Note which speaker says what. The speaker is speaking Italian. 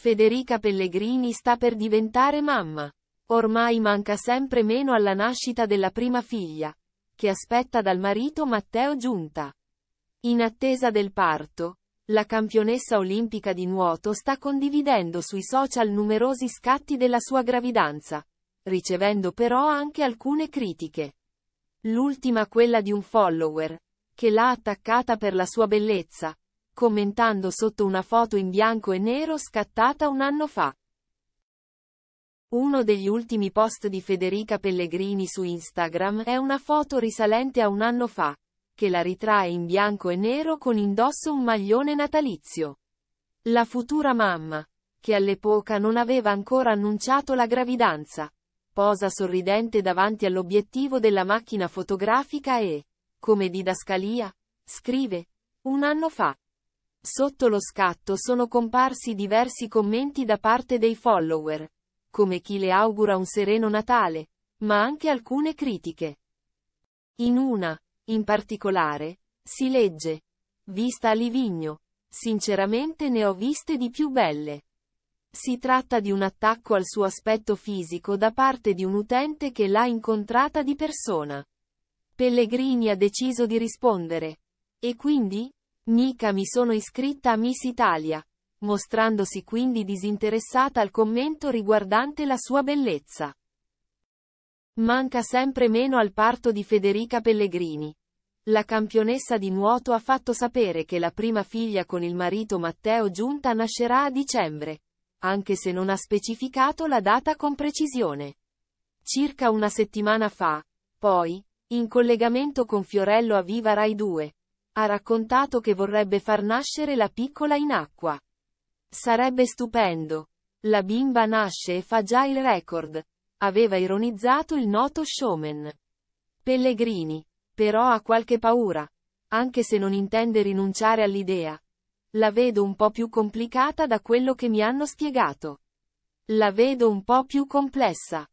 Speaker 1: Federica Pellegrini sta per diventare mamma. Ormai manca sempre meno alla nascita della prima figlia, che aspetta dal marito Matteo Giunta. In attesa del parto, la campionessa olimpica di nuoto sta condividendo sui social numerosi scatti della sua gravidanza, ricevendo però anche alcune critiche. L'ultima quella di un follower, che l'ha attaccata per la sua bellezza, commentando sotto una foto in bianco e nero scattata un anno fa. Uno degli ultimi post di Federica Pellegrini su Instagram è una foto risalente a un anno fa, che la ritrae in bianco e nero con indosso un maglione natalizio. La futura mamma, che all'epoca non aveva ancora annunciato la gravidanza, posa sorridente davanti all'obiettivo della macchina fotografica e, come didascalia, scrive, un anno fa. Sotto lo scatto sono comparsi diversi commenti da parte dei follower, come chi le augura un sereno Natale, ma anche alcune critiche. In una, in particolare, si legge, vista a Livigno, sinceramente ne ho viste di più belle. Si tratta di un attacco al suo aspetto fisico da parte di un utente che l'ha incontrata di persona. Pellegrini ha deciso di rispondere. E quindi, Mica mi sono iscritta a Miss Italia, mostrandosi quindi disinteressata al commento riguardante la sua bellezza. Manca sempre meno al parto di Federica Pellegrini. La campionessa di nuoto ha fatto sapere che la prima figlia con il marito Matteo Giunta nascerà a dicembre, anche se non ha specificato la data con precisione. Circa una settimana fa, poi, in collegamento con Fiorello a Viva Rai 2, ha raccontato che vorrebbe far nascere la piccola in acqua. Sarebbe stupendo. La bimba nasce e fa già il record. Aveva ironizzato il noto showman. Pellegrini. Però ha qualche paura. Anche se non intende rinunciare all'idea. La vedo un po' più complicata da quello che mi hanno spiegato. La vedo un po' più complessa.